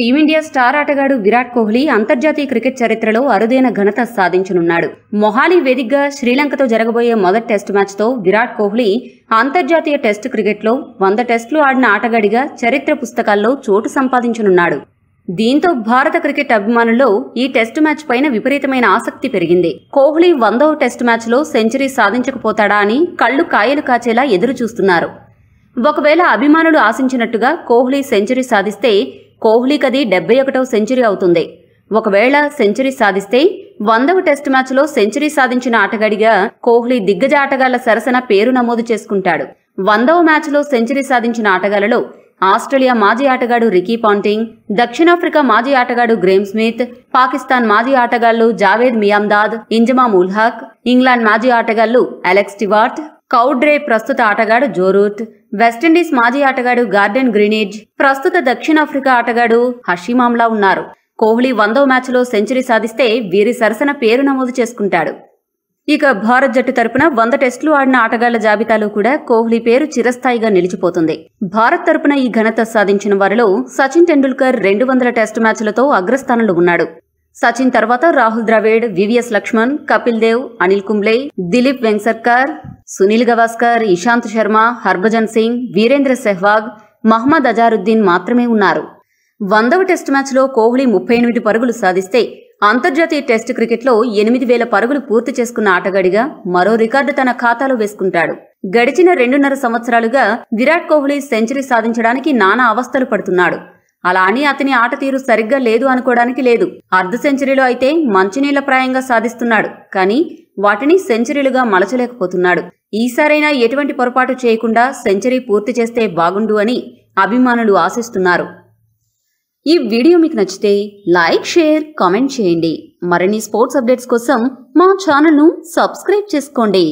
team India star ఆటగాడు విరాట్ కోహ్లీ అంతర్జాతీయ cricket చరిత్రలో అరుదైన ఘనత సాధించనున్నాడు మొహాలీ వేదికగా శ్రీలంకతో జరగబోయే మొదటి టెస్టు మ్యాచ్తో విరాట్ కోహ్లీ అంతర్జాతీయ టెస్టు క్రికెట్లో వంద టెస్టులు ఆడిన ఆటగాడిగా చరిత్ర పుస్తకాల్లో చోటు సంపాదించనున్నాడు దీంతో భారత క్రికెట్ అభిమానుల్లో ఈ టెస్టు మ్యాచ్ పైన విపరీతమైన ఆసక్తి పెరిగింది కోహ్లీ వందవ టెస్టు మ్యాచ్లో సెంచరీ సాధించకపోతాడా అని కళ్ళు కాయలు కాచేలా ఎదురుచూస్తున్నారు ఒకవేళ అభిమానులు ఆశించినట్టుగా కోహ్లీ సెంచరీ సాధిస్తే కోహ్లీకది డెబ్బై ఒకటవ సెంచరీ అవుతుంది ఒకవేళ సెంచరీ సాధిస్తే వందవ టెస్ట్ మ్యాచ్లో సెంచరీ సాధించిన ఆటగాడిగా కోహ్లీ దిగ్గజ ఆటగాళ్ల సరసన పేరు నమోదు చేసుకుంటాడు వందవ మ్యాచ్లో సెంచరీ సాధించిన ఆటగాళ్లలో ఆస్ట్రేలియా మాజీ ఆటగాడు రికీ పాంటింగ్ దక్షిణాఫ్రికా మాజీ ఆటగాడు గ్రేమ్ స్మిత్ పాకిస్తాన్ మాజీ ఆటగాళ్లు జావేద్ మియాందాద్ ఇంజమా ముల్హాక్ ఇంగ్లాండ్ మాజీ ఆటగాళ్లు అలెక్స్ టివార్ట్ కౌడ్రే ప్రస్తుత ఆటగాడు జోరూట్ వెస్టిండీస్ మాజీ ఆటగాడు గార్డెన్ గ్రినేజ్ ప్రస్తుత దక్షిణాఫ్రికా ఆటగాడు హషీమామ్లా ఉన్నారు కోహ్లీ వందో మ్యాచ్లో సెంచరీ సాధిస్తే వీరి సరసన పేరు నమోదు చేసుకుంటాడు ఇక భారత్ జట్టు తరపున వంద టెస్టులు ఆడిన ఆటగాళ్ల జాబితాలో కూడా కోహ్లీ పేరు చిరస్థాయిగా నిలిచిపోతుంది భారత్ తరపున ఈ ఘనత సాధించిన వారిలో సచిన్ టెండూల్కర్ రెండు వందల టెస్టు మ్యాచ్లతో అగ్రస్థానంలో ఉన్నాడు సచిన్ తర్వాత రాహుల్ ద్రావిడ్ వివిఎస్ లక్ష్మణ్ కపిల్ దేవ్ అనిల్ కుంబ్లే దిలీప్ వెంగ్సర్కర్ సునీల్ గవాస్కర్ ఇషాంత్ శర్మ హర్భజన్ సింగ్ వీరేంద్ర సెహ్వాగ్ మహ్మద్ అజారుద్దీన్ మాత్రమే ఉన్నారు వందవ టెస్టు మ్యాచ్లో కోహ్లీ ముప్పై ఎనిమిది పరుగులు సాధిస్తే అంతర్జాతీయ టెస్టు క్రికెట్లో ఎనిమిది వేల పరుగులు పూర్తి చేసుకున్న ఆటగాడిగా మరో రికార్డు తన ఖాతాలో వేసుకుంటాడు గడిచిన రెండున్నర సంవత్సరాలుగా విరాట్ కోహ్లీ సెంచరీ సాధించడానికి నానా అవస్థలు పడుతున్నాడు అలా అని అతని ఆట తీరు సరిగ్గా లేదు అనుకోవడానికి లేదు అర్ధ సెంచరీలో అయితే మంచినీళ్ల ప్రాయంగా సాధిస్తున్నాడు కానీ వాటిని సెంచరీలుగా మలచలేకపోతున్నాడు ఈసారైనా ఎటువంటి పొరపాటు చేయకుండా సెంచరీ పూర్తి చేస్తే బాగుండు అని అభిమానులు ఆశిస్తున్నారు ఈ వీడియో మీకు నచ్చితే లైక్ షేర్ కామెంట్ చేయండి మరిన్ని స్పోర్ట్స్ అప్డేట్స్ కోసం మా ఛానల్ను సబ్స్క్రైబ్ చేసుకోండి